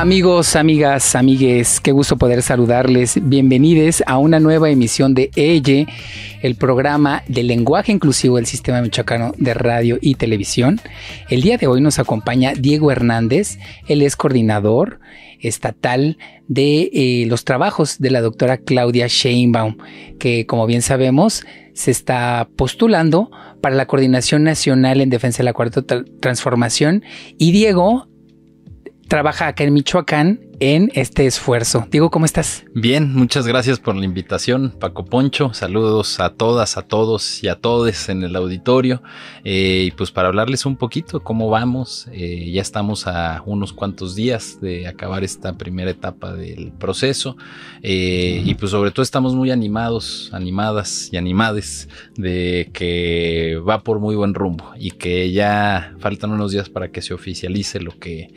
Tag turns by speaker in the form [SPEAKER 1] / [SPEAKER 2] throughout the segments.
[SPEAKER 1] Amigos, amigas, amigues, qué gusto poder saludarles. Bienvenidos a una nueva emisión de Elle, el programa de lenguaje inclusivo del Sistema Michoacano de Radio y Televisión. El día de hoy nos acompaña Diego Hernández, él es coordinador estatal de eh, los trabajos de la doctora Claudia Sheinbaum, que como bien sabemos se está postulando para la Coordinación Nacional en Defensa de la Cuarta Transformación y Diego trabaja acá en Michoacán en este esfuerzo. Diego, ¿cómo estás?
[SPEAKER 2] Bien, muchas gracias por la invitación, Paco Poncho. Saludos a todas, a todos y a todes en el auditorio. Eh, y pues para hablarles un poquito cómo vamos, eh, ya estamos a unos cuantos días de acabar esta primera etapa del proceso. Eh, y pues sobre todo estamos muy animados, animadas y animades de que va por muy buen rumbo y que ya faltan unos días para que se oficialice lo que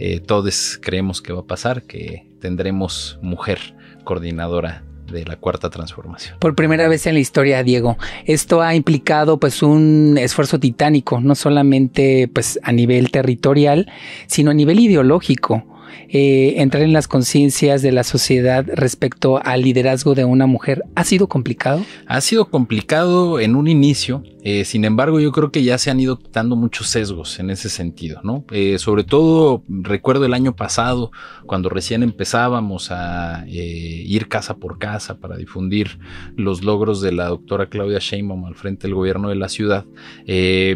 [SPEAKER 2] eh, todos creemos que va a pasar, que tendremos mujer coordinadora de la cuarta transformación.
[SPEAKER 1] Por primera vez en la historia, Diego, esto ha implicado pues un esfuerzo titánico, no solamente pues a nivel territorial, sino a nivel ideológico eh, entrar en las conciencias de la sociedad respecto al liderazgo de una mujer ha sido complicado?
[SPEAKER 2] Ha sido complicado en un inicio, eh, sin embargo yo creo que ya se han ido quitando muchos sesgos en ese sentido, ¿no? Eh, sobre todo recuerdo el año pasado, cuando recién empezábamos a ir casa por casa para difundir los logros de la doctora Claudia Sheinbaum al frente del gobierno de la ciudad,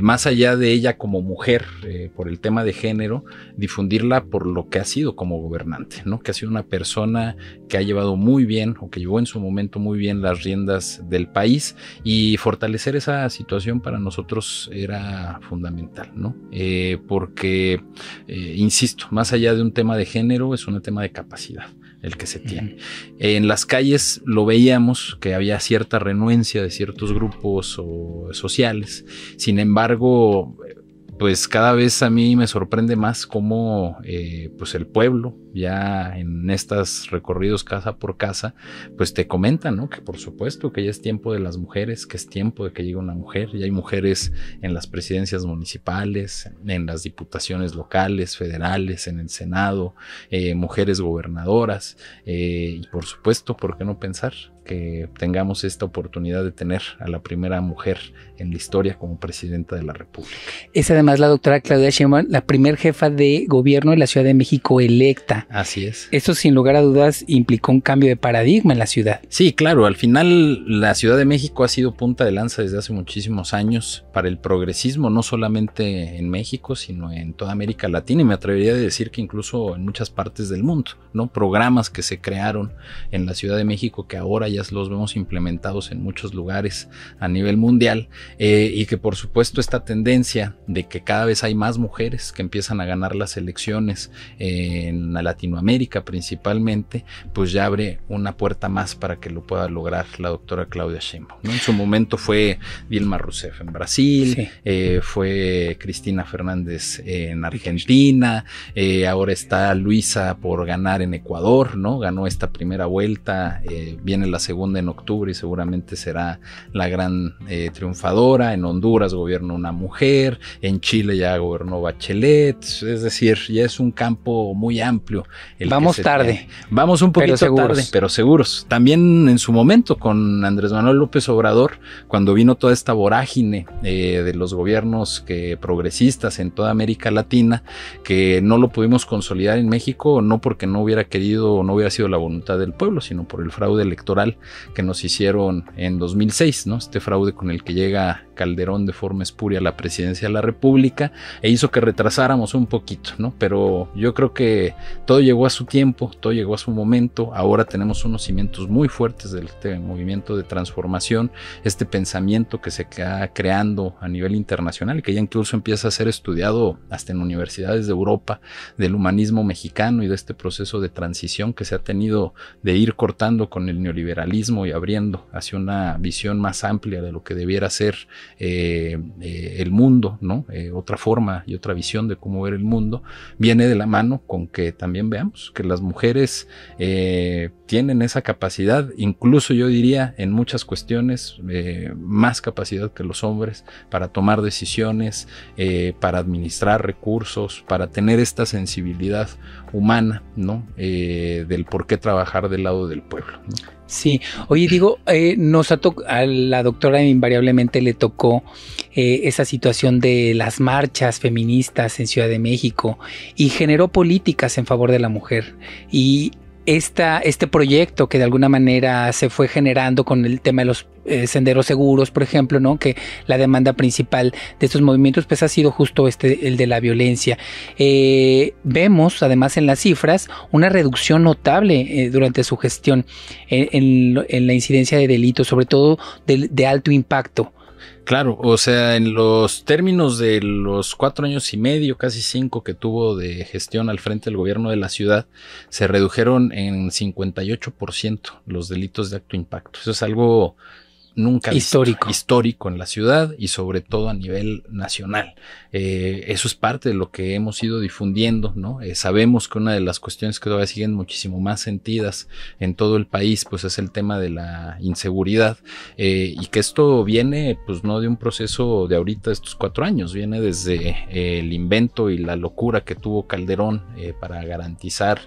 [SPEAKER 2] más allá de ella como mujer, por el tema de género, difundirla por lo que ha sido como gobernante, ¿no? Que ha sido una persona que ha llevado muy bien o que llevó en su momento muy bien las riendas del país y fortalecer esa situación para nosotros era fundamental, ¿no? Eh, porque, eh, insisto, más allá de un tema de género, es un tema de capacidad el que se tiene. En las calles lo veíamos que había cierta renuencia de ciertos grupos o sociales, sin embargo, pues cada vez a mí me sorprende más cómo eh, pues el pueblo ya en estos recorridos casa por casa pues te comentan ¿no? que por supuesto que ya es tiempo de las mujeres que es tiempo de que llegue una mujer ya hay mujeres en las presidencias municipales en las diputaciones locales federales en el senado eh, mujeres gobernadoras eh, y por supuesto por qué no pensar que tengamos esta oportunidad de tener a la primera mujer en la historia como presidenta de la República.
[SPEAKER 1] Es además la doctora Claudia Sheinbaum, la primer jefa de gobierno de la Ciudad de México electa.
[SPEAKER 2] Así es. Esto sin lugar a dudas implicó un cambio de paradigma en la ciudad. Sí, claro, al final la Ciudad de México ha sido punta de lanza desde hace muchísimos años para el progresismo, no solamente en México, sino en toda América Latina y me atrevería a decir que incluso en muchas partes del mundo, ¿no? Programas que se crearon en la Ciudad de México que ahora los vemos implementados en muchos lugares a nivel mundial eh, y que por supuesto esta tendencia de que cada vez hay más mujeres que empiezan a ganar las elecciones en Latinoamérica principalmente, pues ya abre una puerta más para que lo pueda lograr la doctora Claudia Sheinbaum. En su momento fue Dilma Rousseff en Brasil, eh, fue Cristina Fernández en Argentina, eh, ahora está Luisa por ganar en Ecuador, ¿no? Ganó esta primera vuelta, viene la segunda en octubre y seguramente será la gran eh, triunfadora. En Honduras gobierna una mujer, en Chile ya gobernó Bachelet, es decir, ya es un campo muy amplio. Vamos tarde. vamos un poquito tarde, pero seguros. También en su momento con Andrés Manuel López Obrador, cuando vino toda esta vorágine eh, de los gobiernos que, progresistas en toda América Latina, que no lo pudimos consolidar en México, no porque no hubiera querido o no hubiera sido la voluntad del pueblo, sino por el fraude electoral que nos hicieron en 2006, ¿no? Este fraude con el que llega Calderón de forma espuria la presidencia de la República e hizo que retrasáramos un poquito, ¿no? Pero yo creo que todo llegó a su tiempo, todo llegó a su momento, ahora tenemos unos cimientos muy fuertes del este movimiento de transformación, este pensamiento que se está creando a nivel internacional y que ya incluso empieza a ser estudiado hasta en universidades de Europa, del humanismo mexicano y de este proceso de transición que se ha tenido de ir cortando con el neoliberalismo y abriendo hacia una visión más amplia de lo que debiera ser eh, eh, el mundo, ¿no? Eh, otra forma y otra visión de cómo ver el mundo, viene de la mano con que también veamos que las mujeres tienen esa capacidad, incluso yo diría en muchas cuestiones más capacidad que los hombres para tomar decisiones, para administrar recursos, para tener esta sensibilidad humana, ¿no? del por qué trabajar del lado del pueblo. Sí, oye, digo,
[SPEAKER 1] eh, nos a, a la doctora invariablemente le tocó eh, esa situación de las marchas feministas en Ciudad de México y generó políticas en favor de la mujer. Y este proyecto que de alguna manera se fue generando con el tema de los eh, senderos seguros, por ejemplo, ¿no? Que la demanda principal de estos movimientos pues ha sido justo este, el de la violencia. Eh, vemos además en las cifras una reducción notable eh, durante su gestión en, la incidencia de delitos, sobre todo de alto impacto.
[SPEAKER 2] Claro, o sea, en los términos de los cuatro años y medio, casi cinco que tuvo de gestión al frente del gobierno de la ciudad, se redujeron en 58% los delitos de acto impacto. Eso es algo nunca histórico. histórico en la ciudad y sobre todo a nivel nacional. Eh, eso es parte de lo que hemos ido difundiendo, ¿no? Eh, sabemos que una de las cuestiones que todavía siguen muchísimo más sentidas en todo el país, pues es el tema de la inseguridad eh, y que esto viene, pues no de un proceso de ahorita, estos cuatro años, viene desde el invento y la locura que tuvo Calderón para garantizar,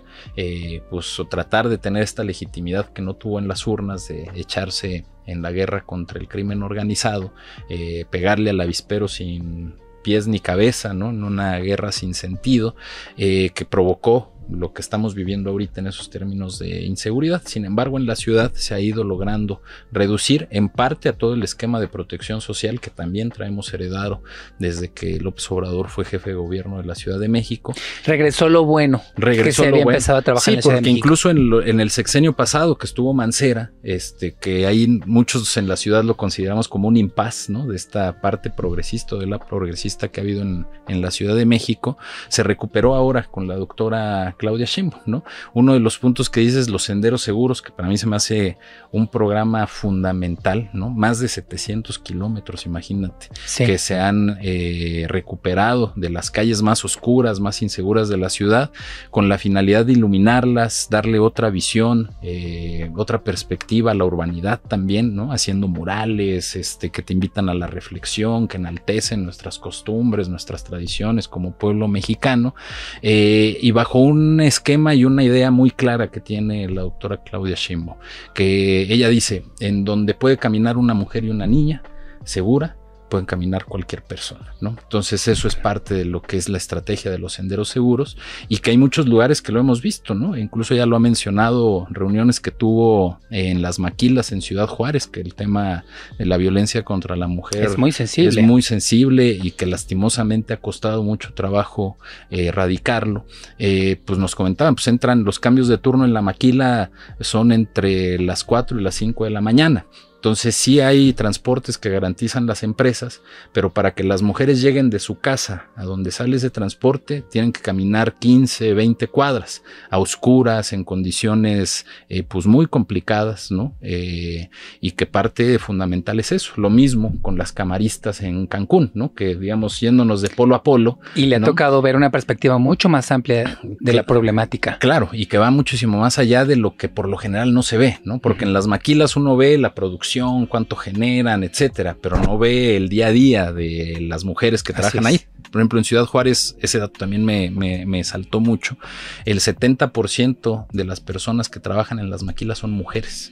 [SPEAKER 2] pues o tratar de tener esta legitimidad que no tuvo en las urnas de echarse en la guerra contra el crimen organizado, eh, pegarle al avispero sin pies ni cabeza, ¿no? en una guerra sin sentido, eh, que provocó lo que estamos viviendo ahorita en esos términos de inseguridad. Sin embargo, en la ciudad se ha ido logrando reducir en parte a todo el esquema de protección social que también traemos heredado desde que López Obrador fue jefe de gobierno de la Ciudad de México. Regresó lo bueno. Regresó que se había empezado a trabajar sí, en la porque incluso en, en, el sexenio pasado que estuvo Mancera, este, que ahí muchos en la ciudad lo consideramos como un impas, ¿no? De esta parte progresista, de la progresista que ha habido en la Ciudad de México, se recuperó ahora con la doctora Claudia Shimbo, ¿no? Uno de los puntos que dices, los senderos seguros, que para mí se me hace un programa fundamental, ¿no? Más de 700 kilómetros, imagínate, que se han eh, recuperado de las calles más oscuras, más inseguras de la ciudad, con la finalidad de iluminarlas, darle otra visión, eh, otra perspectiva a la urbanidad también, ¿no? Haciendo murales, este, que te invitan a la reflexión, que enaltecen nuestras costumbres, nuestras tradiciones como pueblo mexicano, eh, y bajo un un esquema y una idea muy clara que tiene la doctora Claudia Shimbo, que ella dice, en donde puede caminar una mujer y una niña, segura, pueden caminar cualquier persona, ¿no? Entonces eso es parte de lo que es la estrategia de los senderos seguros y que hay muchos lugares que lo hemos visto, ¿no? Incluso ya lo ha mencionado reuniones que tuvo en las maquilas en Ciudad Juárez, que el tema de la violencia contra la mujer es muy sensible, muy sensible y que lastimosamente ha costado mucho trabajo eh, erradicarlo. Eh, pues nos comentaban, pues entran los cambios de turno en la maquila son entre las 4 y las 5 de la mañana. Entonces sí hay transportes que garantizan las empresas, pero para que las mujeres lleguen de su casa a donde sales de transporte, tienen que caminar 15, 20 cuadras, a oscuras, en condiciones eh, pues muy complicadas, ¿no? Eh, y que parte fundamental es eso. Lo mismo con las camaristas en Cancún, ¿no? Que digamos, yéndonos de polo a polo. Y le ha tocado ver una perspectiva mucho más amplia de la problemática. Claro, y que va muchísimo más allá de lo que por lo general no se ve, ¿no? Porque en las maquilas uno ve la producción cuánto generan, etcétera, pero no ve el día a día de las mujeres que trabajan ahí. Por ejemplo, en Ciudad Juárez, ese dato también me saltó mucho. El 70% de las personas que trabajan en las maquilas son mujeres.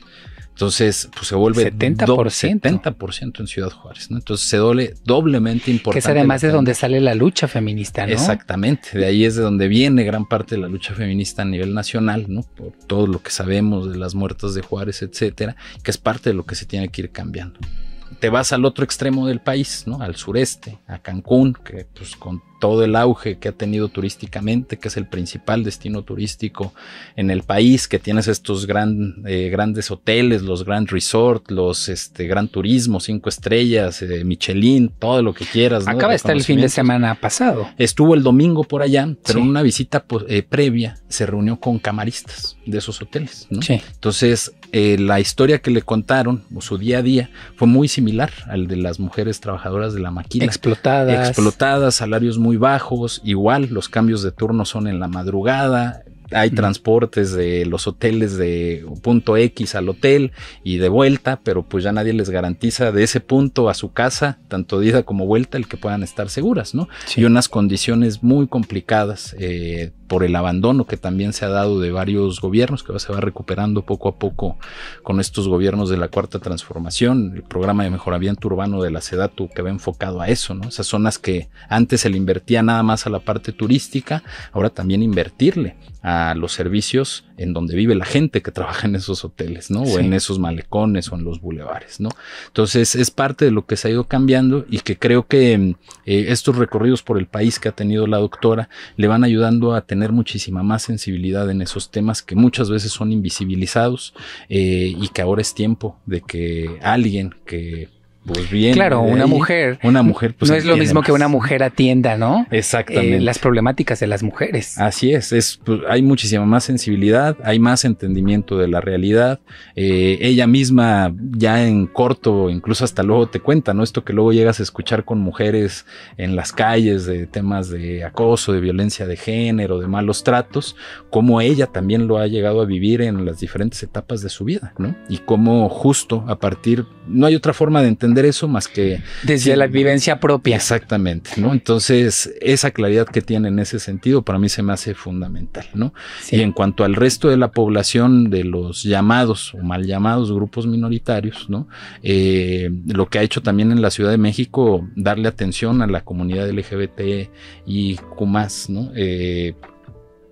[SPEAKER 2] Entonces, pues se vuelve 70%, 70% en Ciudad Juárez, ¿no? Entonces se doble doblemente importante. Que es además de donde
[SPEAKER 1] sale la lucha feminista,
[SPEAKER 2] ¿no? Exactamente, de ahí es de donde viene gran parte de la lucha feminista a nivel nacional, ¿no? Por todo lo que sabemos de las muertas de Juárez, etcétera, que es parte de lo que se tiene que ir cambiando te vas al otro extremo del país, ¿no? Al sureste, a Cancún, que pues con todo el auge que ha tenido turísticamente, que es el principal destino turístico en el país, que tienes estos eh, grandes hoteles, los Grand resorts, los este, Gran Turismo, cinco estrellas, eh, Michelin, todo lo que quieras. Acaba de estar el fin de semana pasado. Estuvo el domingo por allá, pero en una visita pues, eh, previa se reunió con camaristas de esos hoteles, Sí. Entonces, eh, la historia que le contaron, o su día a día, fue muy similar al de las mujeres trabajadoras de la máquina, Explotadas. Explotadas, salarios muy bajos, igual los cambios de turno son en la madrugada, hay mm. transportes de los hoteles de punto X al hotel y de vuelta, pero pues ya nadie les garantiza de ese punto a su casa, tanto de ida como vuelta, el que puedan estar seguras, ¿no? Y unas condiciones muy complicadas, eh, por el abandono que también se ha dado de varios gobiernos, que se va recuperando poco a poco con estos gobiernos de la cuarta transformación, el programa de mejoramiento urbano de la SEDATU que va enfocado a eso, ¿no? Esas zonas que antes se le invertía nada más a la parte turística, ahora también invertirle a los servicios en donde vive la gente que trabaja en esos hoteles, ¿no? O en esos malecones o en los bulevares, ¿no? Entonces es parte de lo que se ha ido cambiando y que creo que eh, estos recorridos por el país que ha tenido la doctora le van ayudando a tener muchísima más sensibilidad en esos temas que muchas veces son invisibilizados eh, y que ahora es tiempo de que alguien que pues bien. Claro, ¿eh? una mujer. Una mujer, pues. No es lo mismo que una mujer atienda, ¿no? Exactamente. Eh, las problemáticas de las mujeres. Así es, pues, hay muchísima más sensibilidad, hay más entendimiento de la realidad. Eh, ella misma, ya en corto, incluso hasta luego te cuenta, ¿no? Esto que luego llegas a escuchar con mujeres en las calles de temas de acoso, de violencia de género, de malos tratos, Como ella también lo ha llegado a vivir en las diferentes etapas de su vida, ¿no? Y cómo justo a partir, no hay otra forma de entender eso más que... Desde la vivencia propia. Exactamente, ¿no? Entonces, esa claridad que tiene en ese sentido para mí se me hace fundamental, ¿no? Y en cuanto al resto de la población de los llamados o mal llamados grupos minoritarios, ¿no? Eh, lo que ha hecho también en la Ciudad de México, darle atención a la comunidad LGBT y Q+, ¿no? Eh,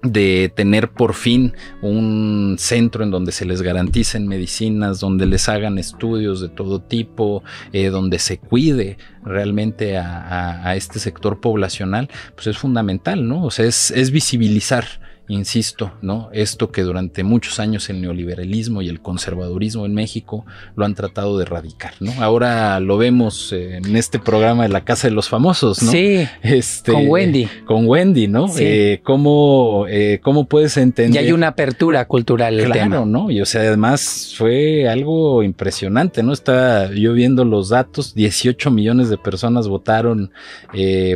[SPEAKER 2] de tener por fin un centro en donde se les garanticen medicinas, donde les hagan estudios de todo tipo, eh, donde se cuide realmente a, este sector poblacional, pues es fundamental, ¿no? O sea, es visibilizar insisto, ¿no? Esto que durante muchos años el neoliberalismo y el conservadurismo en México lo han tratado de erradicar, ¿no? Ahora lo vemos eh, en este programa de la Casa de los Famosos, ¿no? Sí. Este, con Wendy. con Wendy, ¿no? Eh, eh, ¿cómo, puedes entender? Y hay una apertura cultural. Claro, tema. ¿no? Y o sea, además fue algo impresionante, ¿no? Está yo viendo los datos, 18 millones de personas votaron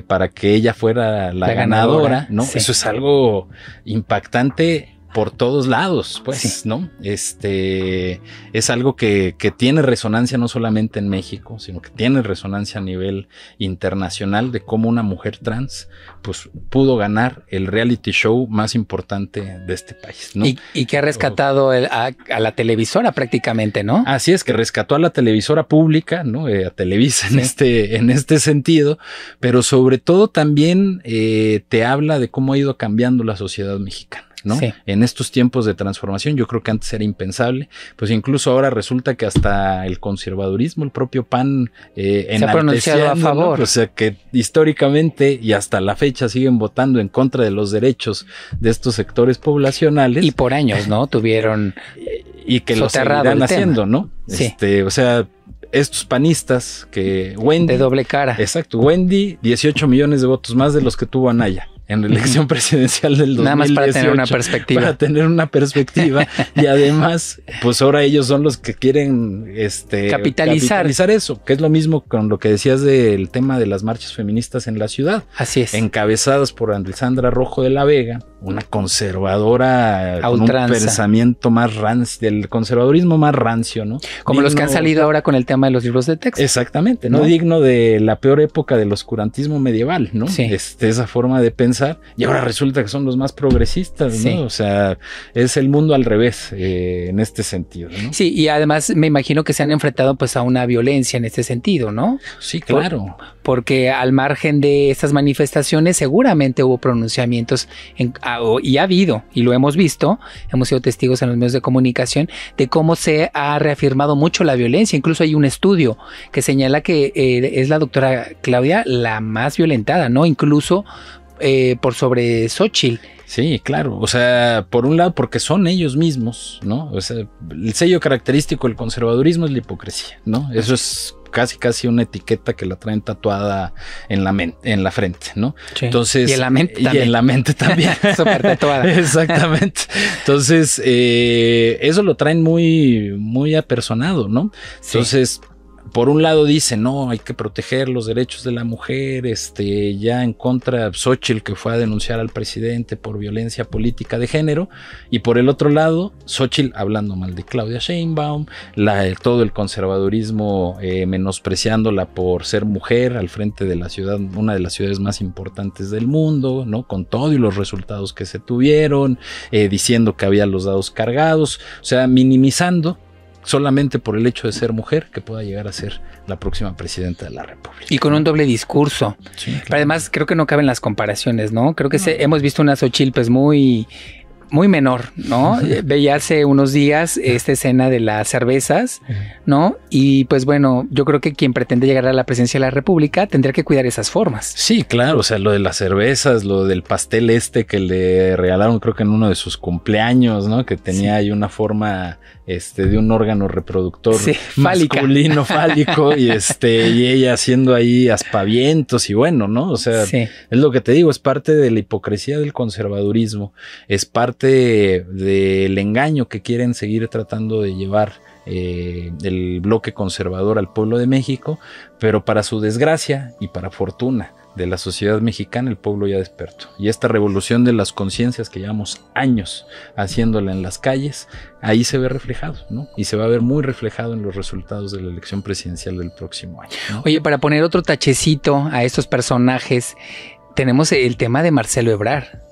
[SPEAKER 2] para que ella fuera la, ganadora, ¿no? Eso es algo impresionante impactante por todos lados, pues, ¿no? Este es algo que, tiene resonancia no solamente en México, sino que tiene resonancia a nivel internacional de cómo una mujer trans, pues, pudo ganar el reality show más importante de este país, ¿no? Y, que ha rescatado a, la televisora prácticamente, ¿no? Así es, que rescató a la televisora pública, ¿no? Eh, a Televisa en, este, en este sentido, pero sobre todo también eh, te habla de cómo ha ido cambiando la sociedad mexicana. En estos tiempos de transformación, yo creo que antes era impensable, pues incluso ahora resulta que hasta el conservadurismo, el propio PAN, eh, se ha pronunciado a favor. O sea, que históricamente y hasta la fecha siguen votando en contra de los derechos de estos sectores poblacionales. Y por años, ¿no? Tuvieron... Y que lo seguirán haciendo, ¿no? Este, o sea, estos panistas que Wendy. De doble cara. Exacto. Wendy, 18 millones de votos más de los que tuvo Anaya en la elección presidencial del 2018. Nada más para tener una perspectiva. Para tener una perspectiva. y además, pues ahora ellos son los que quieren este, capitalizar. eso, que es lo mismo con lo que decías del tema de las marchas feministas en la ciudad. Así es. Encabezadas por Sandra Rojo de la Vega, una conservadora con un pensamiento más rancio, del conservadurismo más rancio, ¿no? Como los que han salido ahora con el tema de los libros de texto. Exactamente, ¿no? Digno de la peor época del oscurantismo medieval, ¿no? Sí. Este, esa forma de pensar y ahora resulta que son los más progresistas, ¿no? O sea, es el mundo al revés eh, en este sentido. ¿no?
[SPEAKER 1] Sí, y además me imagino que se han enfrentado pues a una violencia en este sentido, ¿no? Sí, claro. porque al margen de estas manifestaciones seguramente hubo pronunciamientos y ha habido, y lo hemos visto, hemos sido testigos en los medios de comunicación, de cómo se ha reafirmado mucho la violencia. Incluso hay un estudio que señala que eh, es la doctora Claudia la más violentada,
[SPEAKER 2] ¿no? Incluso eh, por sobre sochi Sí, claro. O sea, por un lado, porque son ellos mismos, ¿no? O sea, el sello característico del conservadurismo es la hipocresía, ¿no? Eso es casi casi una etiqueta que la traen tatuada en la mente, en la frente, ¿no? Entonces y en la mente también, Exactamente. Entonces eh, eso lo traen muy muy apersonado, ¿no? Entonces por un lado dice, no, hay que proteger los derechos de la mujer, este, ya en contra de Xochitl que fue a denunciar al presidente por violencia política de género, y por el otro lado, Xochitl hablando mal de Claudia Sheinbaum, la, todo el conservadurismo eh, menospreciándola por ser mujer al frente de la ciudad, una de las ciudades más importantes del mundo, ¿no? Con todo y los resultados que se tuvieron, eh, diciendo que había los dados cargados, o sea, minimizando solamente por el hecho de ser mujer que pueda llegar a ser la próxima presidenta de la República. Y con
[SPEAKER 1] un doble discurso. además, creo que no caben las comparaciones, ¿no? Creo que hemos visto unas ochilpes muy muy menor, ¿no? Eh, veía hace unos días esta escena de las cervezas, ¿no? Y pues bueno, yo creo que quien pretende llegar a la presidencia de la República tendría que cuidar esas formas.
[SPEAKER 2] Sí, claro, o sea, lo de las cervezas, lo del pastel este que le regalaron creo que en uno de sus cumpleaños, ¿no? Que tenía ahí una forma este, de un órgano reproductor masculino fálico y este, y ella haciendo ahí aspavientos y bueno, ¿no? O sea, es lo que te digo, es parte de la hipocresía del conservadurismo, es parte del engaño que quieren seguir tratando de llevar eh, el bloque conservador al pueblo de México, pero para su desgracia y para fortuna de la sociedad mexicana, el pueblo ya despertó. Y esta revolución de las conciencias que llevamos años haciéndola en las calles, ahí se ve reflejado, ¿no? Y se va a ver muy reflejado en los resultados de la elección presidencial del próximo año.
[SPEAKER 1] Oye, para poner otro tachecito a estos personajes, tenemos el tema de Marcelo Ebrar.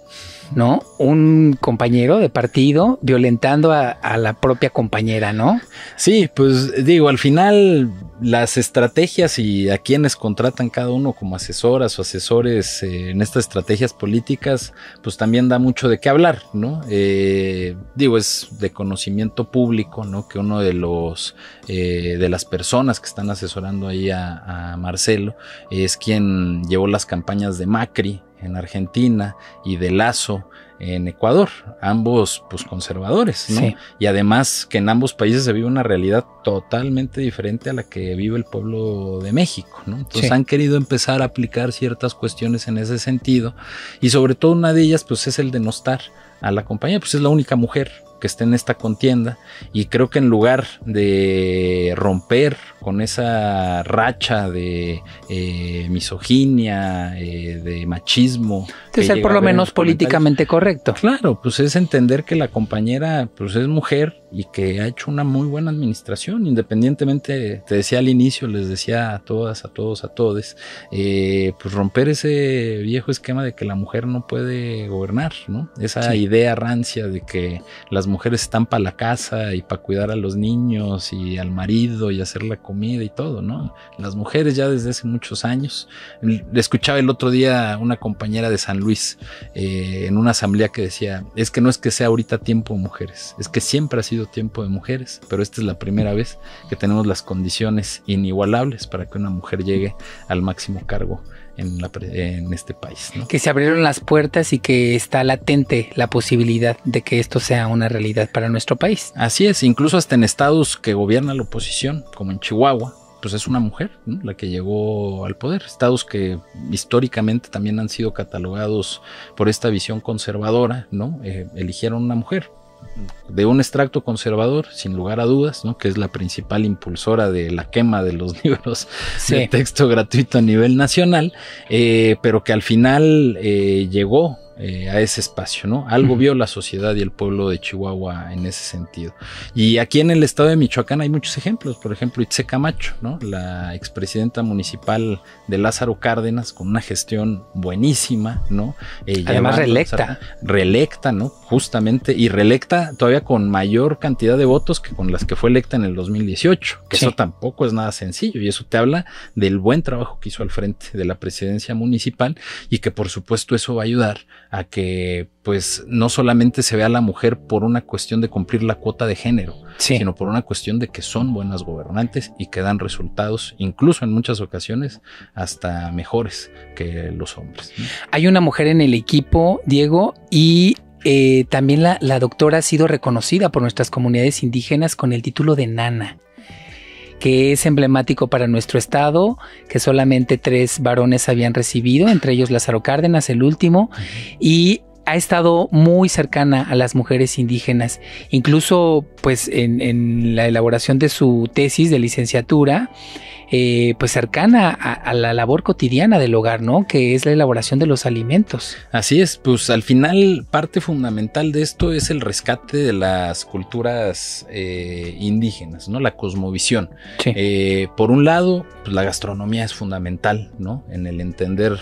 [SPEAKER 1] ¿no? Un compañero de
[SPEAKER 2] partido violentando a, la propia compañera, ¿no? Sí, pues digo, al final las estrategias y a quienes contratan cada uno como asesoras o asesores eh, en estas estrategias políticas, pues también da mucho de qué hablar, ¿no? Eh, digo, es de conocimiento público, ¿no? Que uno de los eh, de las personas que están asesorando ahí a Marcelo es quien llevó las campañas de Macri en Argentina y de Lazo en Ecuador, ambos pues conservadores, ¿no? Y además que en ambos países se vive una realidad totalmente diferente a la que vive el pueblo de México, ¿no? Entonces han querido empezar a aplicar ciertas cuestiones en ese sentido y sobre todo una de ellas pues es el de no estar a la compañía, pues es la única mujer que está en esta contienda y creo que en lugar de romper con esa racha de eh, misoginia, eh, de machismo. Que ser por lo menos políticamente correcto. Claro, pues es entender que la compañera pues es mujer y que ha hecho una muy buena administración, independientemente, te decía al inicio, les decía a todas, a todos, a todes, eh, pues romper ese viejo esquema de que la mujer no puede gobernar, ¿no? Esa idea rancia de que las mujeres están para la casa y para cuidar a los niños y al marido y hacer la y todo, ¿no? Las mujeres ya desde hace muchos años. le Escuchaba el otro día una compañera de San Luis eh, en una asamblea que decía, es que no es que sea ahorita tiempo de mujeres, es que siempre ha sido tiempo de mujeres, pero esta es la primera vez que tenemos las condiciones inigualables para que una mujer llegue al máximo cargo en, este país.
[SPEAKER 1] Que se abrieron las puertas y que está latente la posibilidad de que esto sea
[SPEAKER 2] una realidad para nuestro país. Así es, incluso hasta en estados que gobierna la oposición, como en Chihuahua, pues es una mujer la que llegó al poder. Estados que históricamente también han sido catalogados por esta visión conservadora, ¿no? Eh, eligieron una mujer de un extracto conservador, sin lugar a dudas, ¿no? que es la principal impulsora de la quema de los libros de texto gratuito a nivel nacional, eh, pero que al final eh, llegó eh, a ese espacio, ¿no? Algo vio la sociedad y el pueblo de Chihuahua en ese sentido. Y aquí en el estado de Michoacán hay muchos ejemplos, por ejemplo, Itze Camacho, ¿no? La expresidenta municipal de Lázaro Cárdenas con una gestión buenísima, ¿no? Eh, Además reelecta. Reelecta, ¿no? Justamente, y reelecta todavía con mayor cantidad de votos que con las que fue electa en el 2018, que eso tampoco es nada sencillo y eso te habla del buen trabajo que hizo al frente de la presidencia municipal y que por supuesto eso va a ayudar a que pues no solamente se vea a la mujer por una cuestión de cumplir la cuota de género, sino por una cuestión de que son buenas gobernantes y que dan resultados, incluso en muchas ocasiones, hasta mejores que los hombres. Hay una mujer en el equipo, Diego, y eh, también la, doctora
[SPEAKER 1] ha sido reconocida por nuestras comunidades indígenas con el título de nana que es emblemático para nuestro estado, que solamente tres varones habían recibido, entre ellos Lázaro Cárdenas, el último, y ha estado muy cercana a las mujeres indígenas. Incluso, pues, en, en la elaboración de su tesis de licenciatura, eh, pues cercana a, la labor cotidiana del hogar, ¿no? Que es la
[SPEAKER 2] elaboración de los
[SPEAKER 1] alimentos.
[SPEAKER 2] Así es, pues al final parte fundamental de esto es el rescate de las culturas eh, indígenas, ¿no? La cosmovisión. Eh, por un lado, pues la gastronomía es fundamental, ¿no? En el entender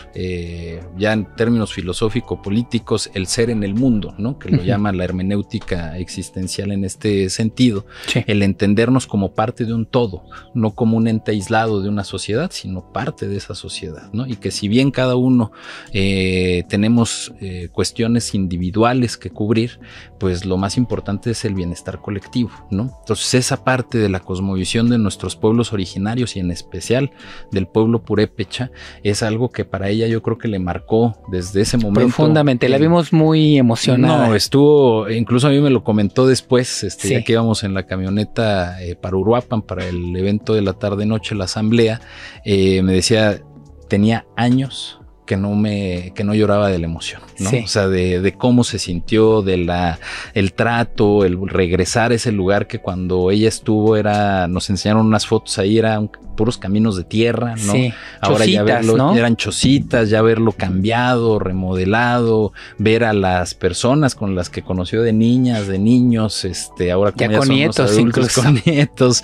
[SPEAKER 2] ya en términos filosófico-políticos el ser en el mundo, ¿no? Que lo llama la hermenéutica existencial en este sentido. El entendernos como parte de un todo, no como un ente aislado de una sociedad, sino parte de esa sociedad, ¿no? Y que si bien cada uno eh, tenemos eh, cuestiones individuales que cubrir, pues lo más importante es el bienestar colectivo, ¿no? Entonces esa parte de la cosmovisión de nuestros pueblos originarios y en especial del pueblo purépecha es algo que para ella yo creo que le marcó desde ese momento. Profundamente, la eh,
[SPEAKER 1] vimos muy emocionada. No,
[SPEAKER 2] estuvo, incluso a mí me lo comentó después, este, ya que íbamos en la camioneta para Uruapan, para el evento de la tarde-noche, las asamblea, eh, me decía, tenía años que no me que no lloraba de la emoción, ¿no? O sea, de, cómo se sintió, de la el trato, el regresar a ese lugar que cuando ella estuvo era nos enseñaron unas fotos ahí eran puros caminos de tierra, ¿no? Ahora ya verlo eran chocitas, ya verlo cambiado, remodelado, ver a las personas con las que conoció de niñas, de niños, este, ahora ya, con nietos, incluso con nietos,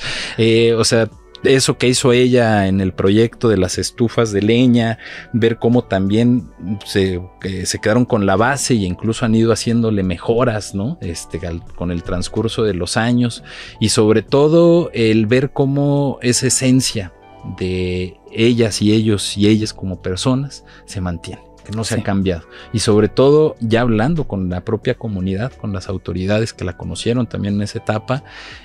[SPEAKER 2] o sea, eso que hizo ella en el proyecto de las estufas de leña, ver cómo también se, eh, quedaron con la base e incluso han ido haciéndole mejoras, ¿no? Este, con el transcurso de los años y sobre todo el ver cómo esa esencia de ellas y ellos y ellas como personas se mantiene que no se han ha cambiado. Y sobre todo, ya hablando con la propia comunidad, con las autoridades que la conocieron también en esa etapa,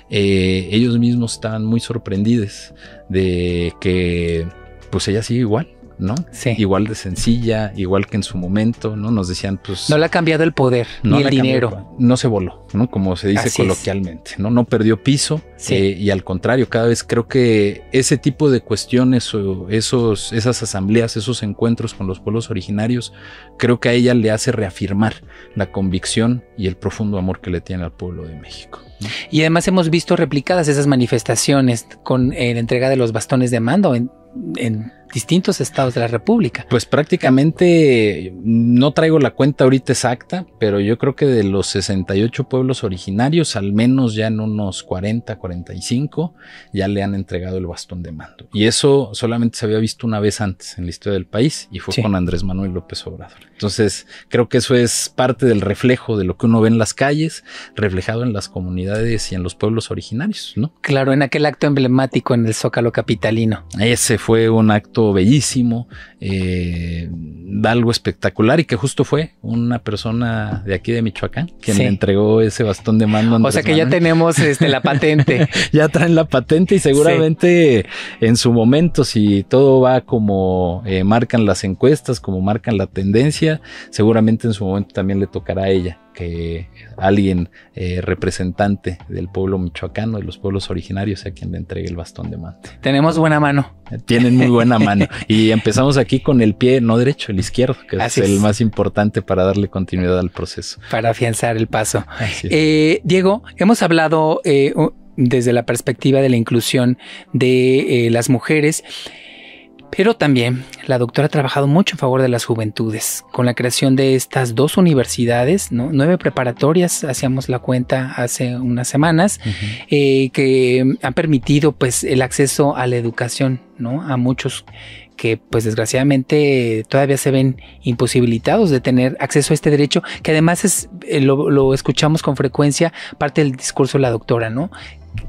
[SPEAKER 2] eh, ellos mismos estaban muy sorprendidos de que pues ella sigue igual ¿no? Igual de sencilla, igual que en su momento, ¿no? Nos decían, pues... No le ha cambiado el poder, ni el dinero. no se voló, ¿no? Como se dice coloquialmente, ¿no? No perdió piso eh, y al contrario, cada vez creo que ese tipo de cuestiones o esos, esas asambleas, esos encuentros con los pueblos originarios, creo que a ella le hace reafirmar la convicción y el profundo amor que le tiene al pueblo de México.
[SPEAKER 1] Y además hemos visto replicadas esas manifestaciones con eh, la entrega
[SPEAKER 2] de los bastones de mando en distintos estados de la República. Pues prácticamente no traigo la cuenta ahorita exacta, pero yo creo que de los 68 pueblos originarios, al menos ya en unos 40, 45, ya le han entregado el bastón de mando. Y eso solamente se había visto una vez antes en la historia del país y fue con Andrés Manuel López Obrador. Entonces, creo que eso es parte del reflejo de lo que uno ve en las calles, reflejado en las comunidades y en los pueblos originarios, ¿no?
[SPEAKER 1] Claro, en aquel acto emblemático en el Zócalo
[SPEAKER 2] capitalino. Ese fue un acto bellísimo, eh, algo espectacular y que justo fue una persona de aquí de Michoacán quien me entregó ese bastón de mando. o sea que ya
[SPEAKER 1] tenemos este, la patente.
[SPEAKER 2] ya traen la patente y seguramente en su momento, si todo va como eh, marcan las encuestas, como marcan la tendencia, seguramente en su momento también le tocará a ella que alguien eh, representante del pueblo michoacano, de los pueblos originarios, sea quien le entregue el bastón de mando. Tenemos buena mano. Eh, tienen muy buena mano. Y empezamos aquí con el pie no derecho, el izquierdo, que es, el más importante para darle continuidad al proceso. Para afianzar el paso. Eh,
[SPEAKER 1] Diego, hemos hablado desde la perspectiva de la inclusión de las mujeres. Pero también la doctora ha trabajado mucho en favor de las juventudes, con la creación de estas dos universidades, ¿no? nueve preparatorias, hacíamos la cuenta hace unas semanas, eh, que han permitido pues el acceso a la educación, ¿no? A muchos que pues desgraciadamente todavía se ven imposibilitados de tener acceso a este derecho, que además es, eh, lo, lo escuchamos con frecuencia, parte del discurso de la doctora, ¿no?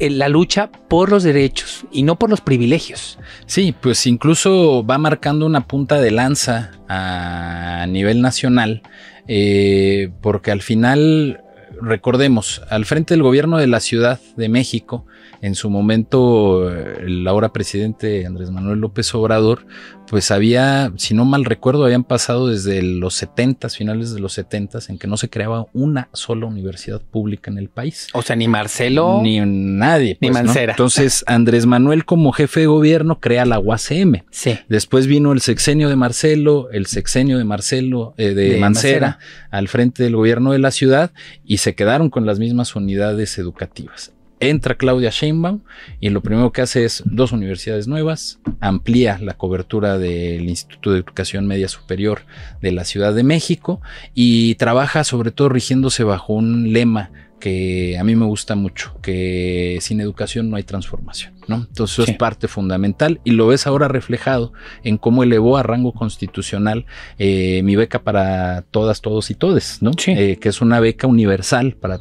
[SPEAKER 1] Eh, la lucha por los derechos y no por los
[SPEAKER 2] privilegios. Sí, pues incluso va marcando una punta de lanza a nivel nacional, eh, porque al final recordemos, al frente del gobierno de la Ciudad de México, en su momento el eh, ahora presidente Andrés Manuel López Obrador, pues había, si no mal recuerdo, habían pasado desde los 70, finales de los 70, en que no se creaba una sola universidad pública en el país. O sea, ni Marcelo. Ni nadie. ni pues, Mancera. Entonces, Andrés Manuel como jefe de gobierno crea la UACM. Sí. Después vino el sexenio de Marcelo, el sexenio de Marcelo, eh, de, Mancera, al frente del gobierno de la ciudad y se quedaron con las mismas unidades educativas entra Claudia Sheinbaum y lo primero que hace es dos universidades nuevas, amplía la cobertura del Instituto de Educación Media Superior de la Ciudad de México y trabaja sobre todo rigiéndose bajo un lema que a mí me gusta mucho, que sin educación no hay transformación, ¿no? Entonces es parte fundamental y lo ves ahora reflejado en cómo elevó a rango constitucional eh, mi beca para todas, todos y todes, ¿no? Eh, que es una beca universal para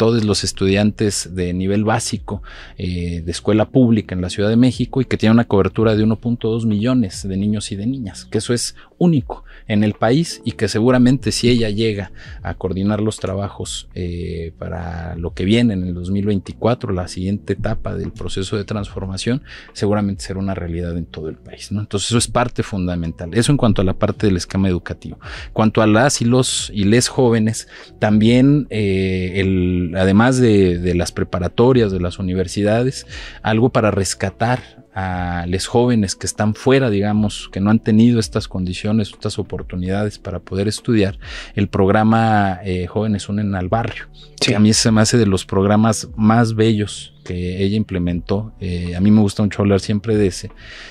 [SPEAKER 2] todos los estudiantes de nivel básico eh, de escuela pública en la Ciudad de México y que tiene una cobertura de 1.2 millones de niños y de niñas, que eso es único en el país y que seguramente si ella llega a coordinar los trabajos eh, para lo que viene en el 2024, la siguiente etapa del proceso de transformación, seguramente será una realidad en todo el país. ¿no? Entonces eso es parte fundamental. Eso en cuanto a la parte del esquema educativo. Cuanto a las y los y les jóvenes, también eh, el, además de las preparatorias, de las universidades, algo para rescatar a los jóvenes que están fuera, digamos, que no han tenido estas condiciones, estas oportunidades para poder estudiar, el programa eh, Jóvenes Unen al Barrio, a mí se me hace de los programas más bellos que ella implementó. Eh, a mí me gusta mucho hablar siempre de ese,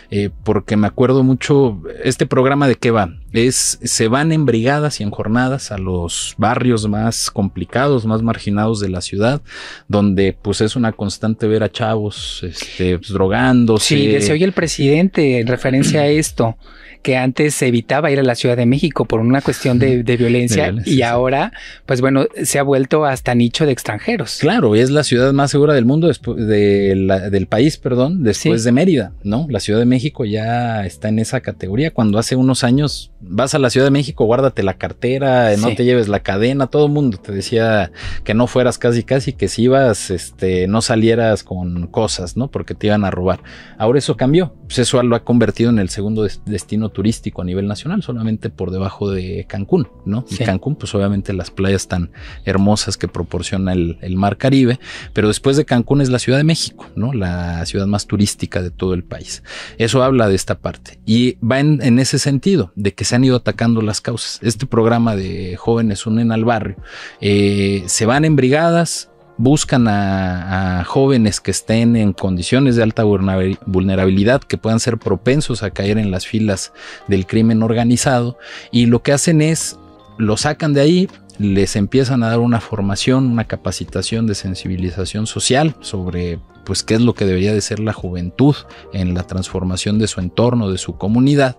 [SPEAKER 2] eh, porque me acuerdo mucho, este programa de qué va, es, se van en brigadas y en jornadas a los barrios más complicados, más marginados de la ciudad, donde pues es una constante ver a chavos este, pues, drogándose. Sí, se hoy
[SPEAKER 1] el presidente en referencia a esto, que antes se evitaba ir a la Ciudad de México por una cuestión de, violencia, y ahora, pues bueno, se ha vuelto hasta nicho de extranjeros.
[SPEAKER 2] Claro, es la ciudad más segura del mundo después de del país, perdón, después de Mérida, ¿no? La Ciudad de México ya está en esa categoría cuando hace unos años vas a la Ciudad de México, guárdate la cartera, eh, no te lleves la cadena, todo el mundo te decía que no fueras casi casi, que si ibas, este, no salieras con cosas, ¿no? Porque te iban a robar. Ahora eso cambió, pues eso lo ha convertido en el segundo destino turístico a nivel nacional, solamente por debajo de Cancún, ¿no? Y Cancún, pues obviamente las playas tan hermosas que proporciona el, mar Caribe, pero después de Cancún es la Ciudad de México, ¿no? La ciudad más turística de todo el país. Eso habla de esta parte y va en ese sentido, de que se han ido atacando las causas. Este programa de jóvenes unen al barrio. Eh, se van en brigadas, buscan a, a, jóvenes que estén en condiciones de alta vulnerabilidad, que puedan ser propensos a caer en las filas del crimen organizado, y lo que hacen es, lo sacan de ahí, les empiezan a dar una formación, una capacitación de sensibilización social sobre pues qué es lo que debería de ser la juventud en la transformación de su entorno, de su comunidad,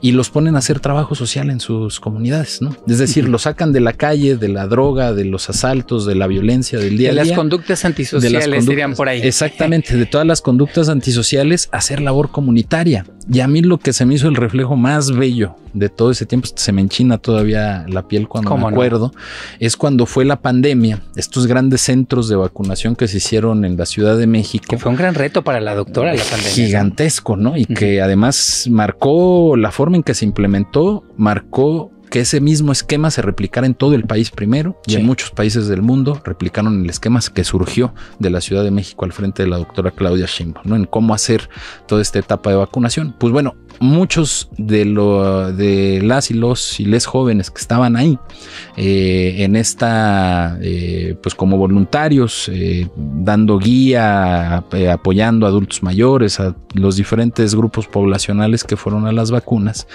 [SPEAKER 2] y los ponen a hacer trabajo social en sus comunidades, ¿no? Es decir, los sacan de la calle, de la droga, de los asaltos, de la violencia del día a día. Las conductas antisociales, dirían por ahí. Exactamente, de todas las conductas antisociales, hacer labor comunitaria. Y a mí lo que se me hizo el reflejo más bello de todo ese tiempo, se me enchina todavía la piel cuando me acuerdo, es cuando fue la pandemia, estos grandes centros de vacunación que se hicieron en la Ciudad de México. Que fue un gran reto para la doctora la pandemia. Gigantesco, ¿no? Y que además marcó la forma en que se implementó, marcó que ese mismo esquema se replicara en todo el país primero y en muchos países del mundo replicaron el esquema que surgió de la Ciudad de México al frente de la doctora Claudia Sheinbaum, ¿no? En cómo hacer toda esta etapa de vacunación. Pues bueno, muchos de, las y los y les jóvenes que estaban ahí eh, en esta, eh, pues como voluntarios, eh, dando guía, apoyando a adultos mayores, a los diferentes grupos poblacionales que fueron a las vacunas,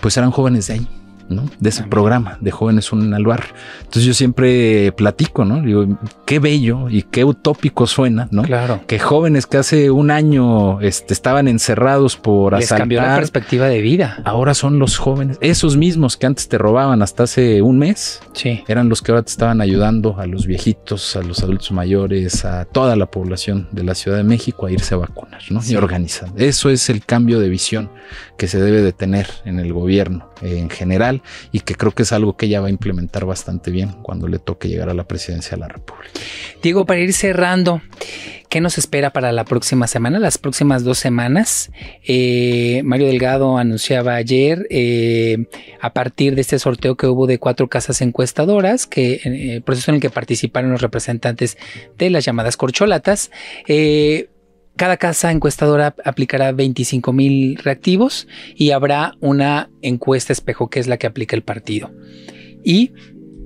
[SPEAKER 2] pues eran jóvenes de ahí ¿no? De ese programa de Jóvenes un Aluar. Entonces yo siempre platico, ¿no? Digo, qué bello y qué utópico suena, ¿no? Claro. Que jóvenes que hace un año este, estaban encerrados por Les asaltar. cambió la perspectiva de vida. Ahora son los jóvenes, esos mismos que antes te robaban hasta hace un mes. Sí. Eran los que ahora te estaban ayudando a los viejitos, a los adultos mayores, a toda la población de la Ciudad de México a irse a vacunar, ¿no? Y organizar. Eso es el cambio de visión que se debe de tener en el gobierno en general y que creo que es algo que ella va a implementar bastante bien cuando le toque llegar a la presidencia de la República.
[SPEAKER 1] Diego, para ir cerrando, ¿qué nos espera para la próxima semana? Las próximas dos semanas, eh, Mario Delgado anunciaba ayer eh, a partir de este sorteo que hubo de cuatro casas encuestadoras, que eh, el proceso en el que participaron los representantes de las llamadas corcholatas, cada casa encuestadora aplicará 25 mil reactivos y habrá una encuesta espejo que es la que aplica el partido. Y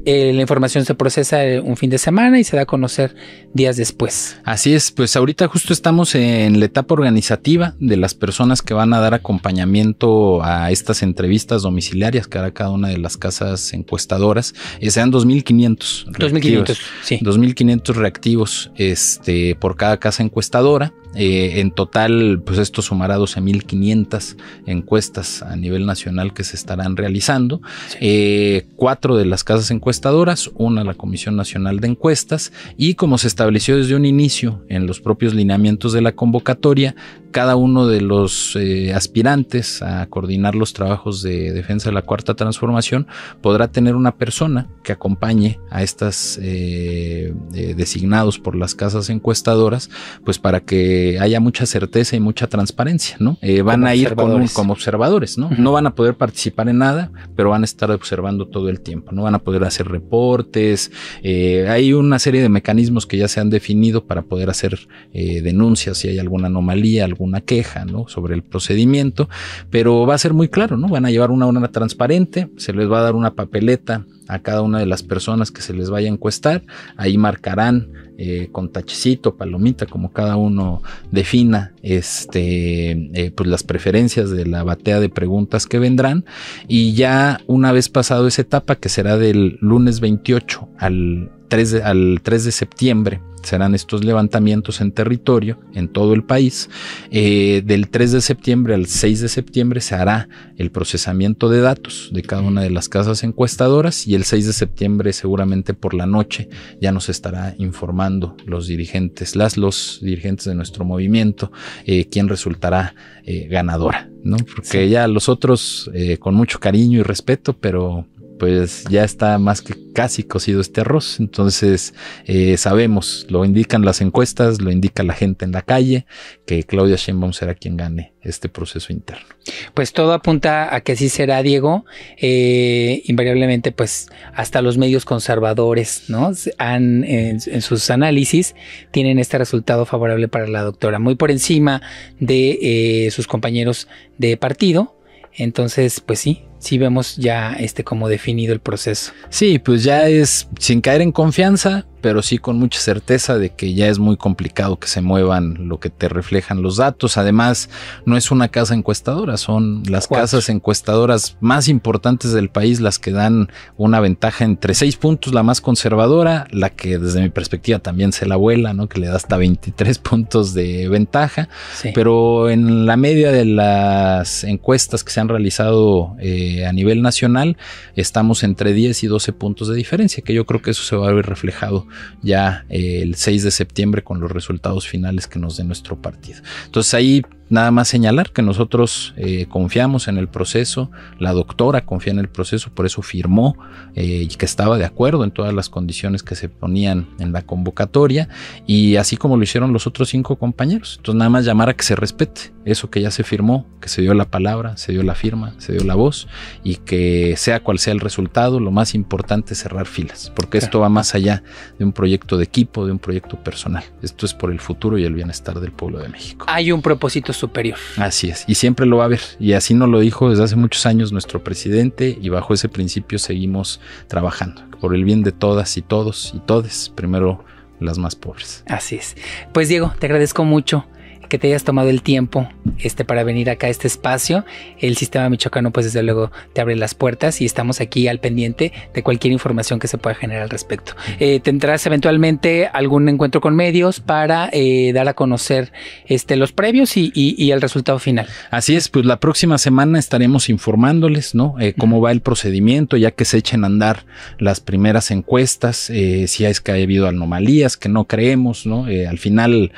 [SPEAKER 1] eh, la información se procesa eh, un fin de semana y se da a conocer
[SPEAKER 2] días después. Así es, pues ahorita justo estamos en la etapa organizativa de las personas que van a dar acompañamiento a estas entrevistas domiciliarias que hará cada una de las casas encuestadoras. y sean 2.500. 2.500, sí. 2.500 reactivos este, por cada casa encuestadora. Eh, en total, pues esto sumará 12.500 encuestas a nivel nacional que se estarán realizando. Eh, cuatro de las casas encuestadoras, una la Comisión Nacional de Encuestas y como se estableció desde un inicio en los propios lineamientos de la convocatoria, cada uno de los eh, aspirantes a coordinar los trabajos de defensa de la cuarta transformación podrá tener una persona que acompañe a estas eh, eh, designados por las casas encuestadoras, pues para que haya mucha certeza y mucha transparencia, ¿no? van a ir como observadores, ¿no? No van a poder participar en nada, pero van a estar observando todo el tiempo, no van a poder hacer reportes, hay una serie de mecanismos que ya se han definido para poder hacer denuncias si hay alguna anomalía, una queja sobre el procedimiento, pero va a ser muy claro, ¿no? Van a llevar una urna transparente, se les va a dar una papeleta a cada una de las personas que se les vaya a encuestar, ahí marcarán eh, con tachecito, palomita, como cada uno defina este, eh, pues las preferencias de la batea de preguntas que vendrán. Y ya una vez pasado esa etapa, que será del lunes 28 al 3 al 3 de septiembre serán estos levantamientos en territorio en todo el país. Eh, del 3 de septiembre al 6 de septiembre se hará el procesamiento de datos de cada una de las casas encuestadoras y el 6 de septiembre seguramente por la noche ya nos estará informando los dirigentes, las los dirigentes de nuestro movimiento, quien eh, quién resultará eh, ganadora, ¿no? Porque ya los otros con mucho cariño y respeto, pero pues ya está más que casi cocido este arroz. Entonces eh, sabemos, lo indican las encuestas, lo indica la gente en la calle, que Claudia Sheinbaum será quien gane este proceso interno.
[SPEAKER 1] Pues todo apunta a que sí será Diego. Eh, invariablemente, pues hasta los medios conservadores, ¿no? Han, en, sus análisis tienen este resultado favorable para la doctora, muy por encima de eh, sus compañeros de partido. Entonces, pues sí, si vemos ya este como
[SPEAKER 2] definido el proceso. Sí, pues ya es sin caer en confianza, pero sí con mucha certeza de que ya es muy complicado que se muevan lo que te reflejan los datos. Además, no es una casa encuestadora, son las casas encuestadoras más importantes del país las que dan una ventaja entre seis puntos, la más conservadora, la que desde mi perspectiva también se la vuela, ¿no? que le da hasta 23 puntos de ventaja, pero en la media de las encuestas que se han realizado eh, a nivel nacional, estamos entre 10 y 12 puntos de diferencia, que yo creo que eso se va a ver reflejado ya eh, el 6 de septiembre con los resultados finales que nos dé nuestro partido. Entonces ahí nada más señalar que nosotros eh, confiamos en el proceso, la doctora confía en el proceso, por eso firmó eh, y que estaba de acuerdo en todas las condiciones que se ponían en la convocatoria y así como lo hicieron los otros cinco compañeros. Entonces nada más llamar a que se respete eso que ya se firmó, que se dio la palabra, se dio la firma, se dio la voz y que sea cual sea el resultado, lo más importante es cerrar filas, porque esto va más allá de un proyecto de equipo, de un proyecto personal. Esto es por el futuro y el bienestar del pueblo de México.
[SPEAKER 1] Hay un propósito superior.
[SPEAKER 2] Así es, y siempre lo va a haber. Y así nos lo dijo desde hace muchos años nuestro presidente y bajo ese principio seguimos trabajando por el bien de todas y todos y todes, primero las más pobres.
[SPEAKER 1] Así es. Pues Diego, te agradezco mucho que te hayas tomado el tiempo este, para venir acá a este espacio. El sistema michoacano, pues desde luego, te abre las puertas y estamos aquí al pendiente de cualquier información que se pueda generar al respecto. Eh, ¿Tendrás eventualmente algún
[SPEAKER 2] encuentro con medios para eh, dar a conocer este, los previos y, el resultado final? Así es, pues la próxima semana estaremos informándoles, ¿no? Eh, cómo va el procedimiento, ya que se echen a andar las primeras encuestas, si es que ha habido anomalías que no creemos, ¿no? al final,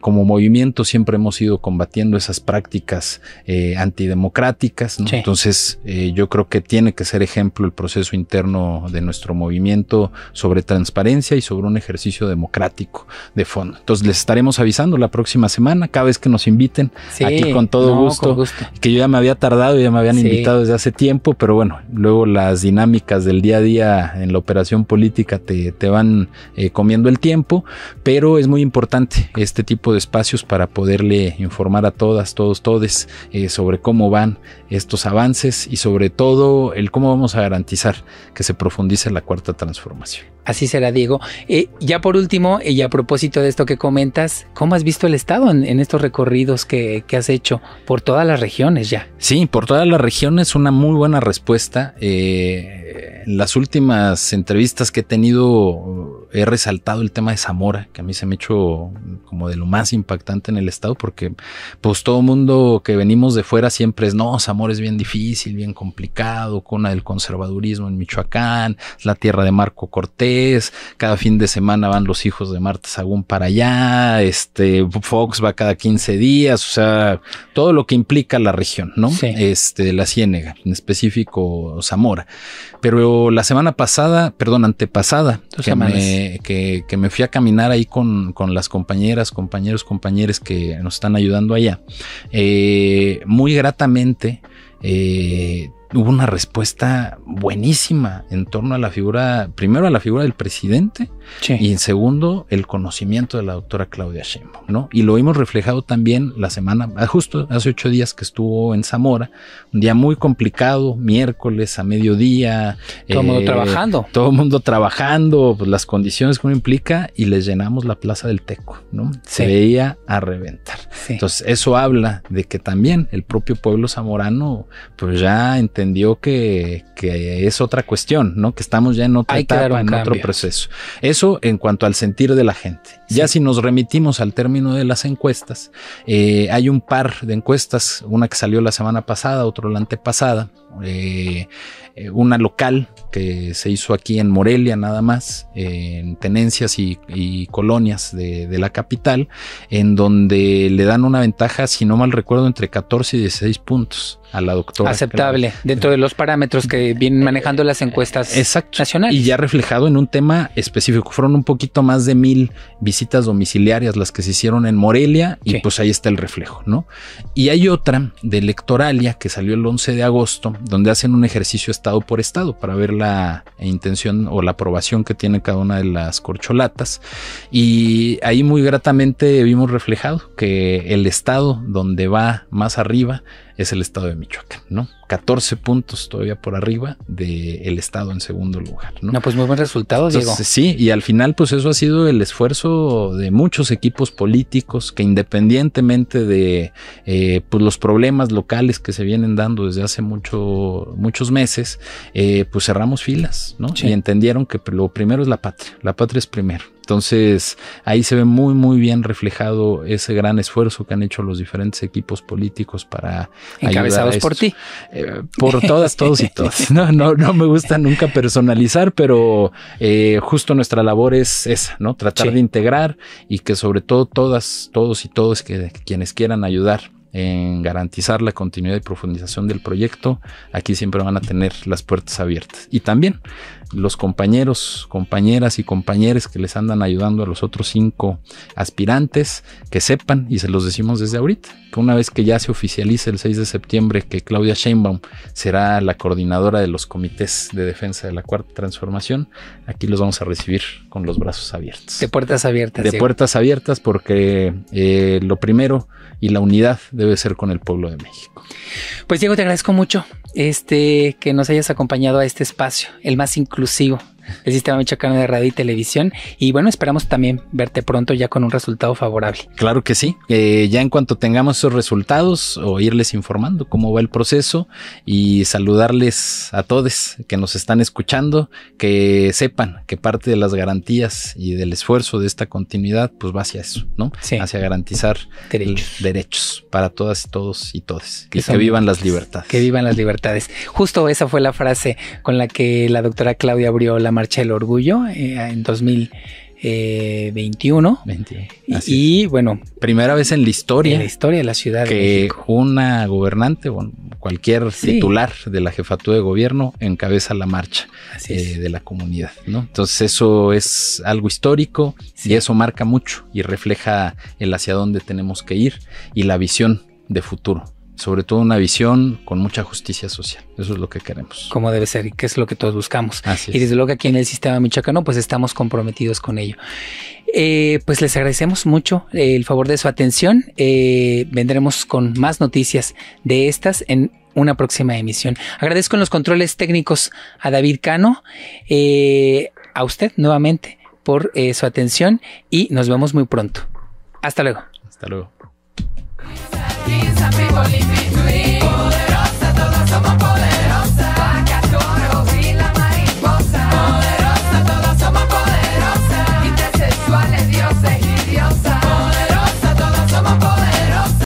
[SPEAKER 2] como movimientos siempre hemos ido combatiendo esas prácticas eh, antidemocráticas. Entonces, eh, yo creo que tiene que ser ejemplo el proceso interno de nuestro movimiento sobre transparencia y sobre un ejercicio democrático de fondo. Entonces, les estaremos avisando la próxima semana, cada vez que nos inviten, aquí con todo gusto, que yo ya me había tardado, ya me habían invitado desde hace tiempo, pero bueno, luego las dinámicas del día a día en la operación política te, van eh, comiendo el tiempo, pero es muy importante este tipo de espacios para poder poderle informar a todas, todos, todes eh, sobre cómo van estos avances y sobre todo el cómo vamos a garantizar que se profundice la cuarta transformación.
[SPEAKER 1] Así será, Diego. Eh, ya por último, y a propósito de esto que comentas, ¿cómo has visto el Estado en, estos recorridos que, que, has hecho
[SPEAKER 2] por todas las regiones ya? Sí, por todas las regiones una muy buena respuesta. Eh, las últimas entrevistas que he tenido eh, he resaltado el tema de Zamora, que a mí se me ha hecho como de lo más impactante en el estado, porque pues todo mundo que venimos de fuera siempre es, no, Zamora es bien difícil, bien complicado, con del conservadurismo en Michoacán, la tierra de Marco Cortés, cada fin de semana van los hijos de Marta Sagún para allá, este, Fox va cada 15 días, o sea, todo lo que implica la región, ¿no? Este, la Ciénega, en específico Zamora. Pero la semana pasada, perdón, antepasada, que me, fui a caminar ahí con, las compañeras, compañeros, compañeros que nos están ayudando allá, eh, muy gratamente eh, hubo una respuesta buenísima en torno a la figura, primero a la figura del presidente y en segundo el conocimiento de la doctora Claudia Sheinbaum, ¿no? Y lo hemos reflejado también la semana, ah, justo hace ocho días que estuvo en Zamora, un día muy complicado, miércoles a mediodía. Todo el mundo eh, trabajando. Todo el mundo trabajando, pues, las condiciones que uno implica y les llenamos la plaza del Teco, ¿no? Se veía a reventar. Entonces eso habla de que también el propio pueblo zamorano pues ya entendemos entendió que, es otra cuestión, ¿no? Que estamos ya en en otro proceso. Eso en cuanto al sentir de la gente. Ya si nos remitimos al término de las encuestas, eh, hay un par de encuestas, una que salió la semana pasada, otra la antepasada, eh, eh, una local que se hizo aquí en Morelia nada más, en tenencias y, colonias de, la capital, en donde le dan una ventaja, si no mal recuerdo, entre 14 y 16 puntos a la doctora. Aceptable,
[SPEAKER 1] dentro de los parámetros que vienen eh, manejando las
[SPEAKER 2] encuestas Exacto. nacionales. Y ya reflejado en un tema específico. Fueron un poquito más de mil visitas domiciliarias las que se hicieron en Morelia y pues ahí está el reflejo, ¿no? Y hay otra de Electoralia que salió el 11 de agosto, donde hacen un ejercicio estado por estado para ver la intención o la aprobación que tiene cada una de las corcholatas. Y ahí muy gratamente vimos reflejado que el estado donde va más arriba es el estado de Michoacán, ¿no? 14 puntos todavía por arriba del estado en segundo lugar, ¿no? No, pues muy buen resultado, Diego. Sí, y al final, pues eso ha sido el esfuerzo de muchos equipos políticos que independientemente de eh, pues, los problemas locales que se vienen dando desde hace muchos meses, eh, pues cerramos filas, ¿no? Y entendieron que lo primero es la patria, la patria es primero. Entonces, ahí se ve muy, muy bien reflejado ese gran esfuerzo que han hecho los diferentes equipos políticos para. Encabezados por ti. Eh, por todas, todos y todas. No, no, no me gusta nunca personalizar, pero eh, justo nuestra labor es esa, ¿no? Tratar de integrar y que sobre todo todas, todos y todos que, quienes quieran ayudar en garantizar la continuidad y profundización del proyecto, aquí siempre van a tener las puertas abiertas. Y también los compañeros, compañeras y compañeros que les andan ayudando a los otros cinco aspirantes, que sepan, y se los decimos desde ahorita, que una vez que ya se oficialice el 6 de septiembre que Claudia Sheinbaum será la coordinadora de los comités de defensa de la cuarta transformación, aquí los vamos a recibir con los brazos abiertos. De puertas abiertas. De puertas abiertas porque eh, lo primero y la unidad debe ser con el pueblo de México.
[SPEAKER 1] Pues Diego, te agradezco mucho este, que nos hayas acompañado a este espacio, el más inclusivo, el sistema michoacano de radio y televisión. Y bueno, esperamos también verte
[SPEAKER 2] pronto ya con un resultado favorable. Claro que sí. Eh, ya en cuanto tengamos esos resultados o irles informando cómo va el proceso y saludarles a todos que nos están escuchando, que sepan que parte de las garantías y del esfuerzo de esta continuidad pues va hacia eso, ¿no? Sí. Hacia garantizar derechos. para todas y todos y todes. Que, que vivan las libertades. Que vivan
[SPEAKER 1] las libertades. Justo esa fue la frase con la que la doctora Claudia abrió la Marcha del Orgullo eh, en 2021.
[SPEAKER 2] y, bueno. Primera vez en la historia. la historia de la ciudad. Que una gobernante, o cualquier titular de la jefatura de gobierno encabeza la marcha eh, de la comunidad, ¿no? Entonces eso es algo histórico y eso marca mucho y refleja el hacia dónde tenemos que ir y la visión de futuro sobre todo una visión con mucha justicia social. Eso es lo que queremos. Como debe ser y que es lo que todos buscamos. Así y desde
[SPEAKER 1] luego que aquí en el sistema michoacano pues estamos comprometidos con ello. Eh, pues les agradecemos mucho eh, el favor de su atención. Eh, vendremos con más noticias de estas en una próxima emisión. Agradezco en los controles técnicos a David Cano, a usted nuevamente por su atención y nos vemos muy pronto. Hasta luego. Hasta luego. Insapevolmente ignoré Poderosa, todos somos poderosos